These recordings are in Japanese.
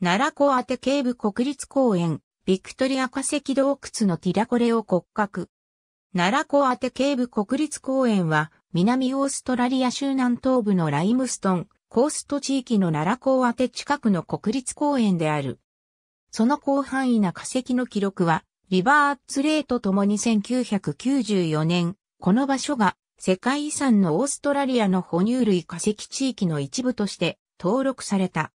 奈良湖当警部国立公園、ビクトリア化石洞窟のティラコレオ骨格。奈良湖当警部国立公園は、南オーストラリア州南東部のライムストン、コースト地域の奈良港当近くの国立公園である。その広範囲な化石の記録は、リバーッツレーと共に1994年、この場所が世界遺産のオーストラリアの哺乳類化石地域の一部として登録された。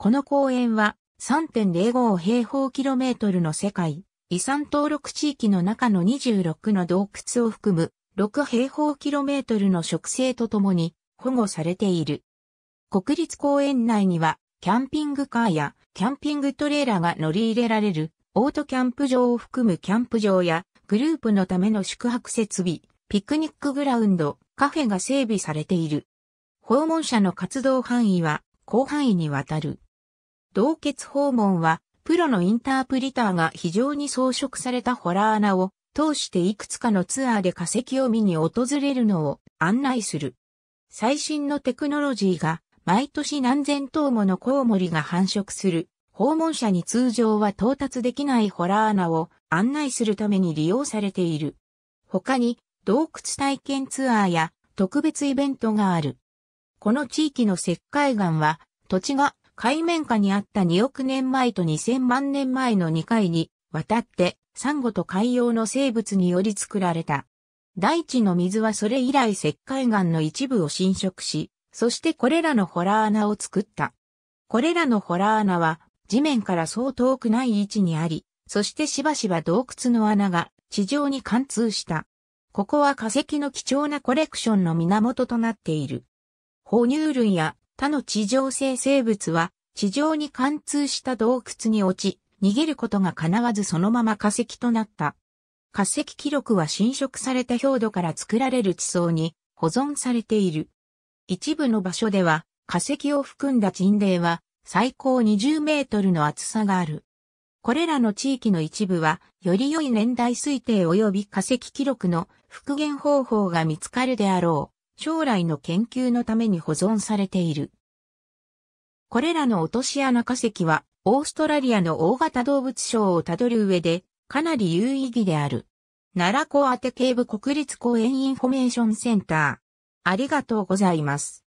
この公園は3.05平方キロメートルの世界遺産登録地域の中の26の洞窟を含む6平方キロメートルの植生とともに保護されている。国立公園内にはキャンピングカーやキャンピングトレーラーが乗り入れられるオートキャンプ場を含むキャンプ場やグループのための宿泊設備、ピクニックグラウンド、カフェが整備されている。訪問者の活動範囲は広範囲にわたる。洞穴訪問は、プロのインタープリターが非常に装飾されたホラー穴を通していくつかのツアーで化石を見に訪れるのを案内する。最新のテクノロジーが毎年何千頭ものコウモリが繁殖する訪問者に通常は到達できないホラー穴を案内するために利用されている。他に洞窟体験ツアーや特別イベントがある。この地域の石灰岩は土地が海面下にあった2億年前と2000万年前の2回に渡ってサンゴと海洋の生物により作られた。大地の水はそれ以来石灰岩の一部を侵食し、そしてこれらのホラー穴を作った。これらのホラー穴は地面からそう遠くない位置にあり、そしてしばしば洞窟の穴が地上に貫通した。ここは化石の貴重なコレクションの源となっている。哺乳類や他の地上生生物は地上に貫通した洞窟に落ち、逃げることが叶わずそのまま化石となった。化石記録は侵食された表土から作られる地層に保存されている。一部の場所では化石を含んだ人霊は最高20メートルの厚さがある。これらの地域の一部は、より良い年代推定及び化石記録の復元方法が見つかるであろう。将来の研究のために保存されている。これらの落とし穴化石は、オーストラリアの大型動物賞をたどる上で、かなり有意義である。奈良港当て警部国立公園インフォメーションセンター。ありがとうございます。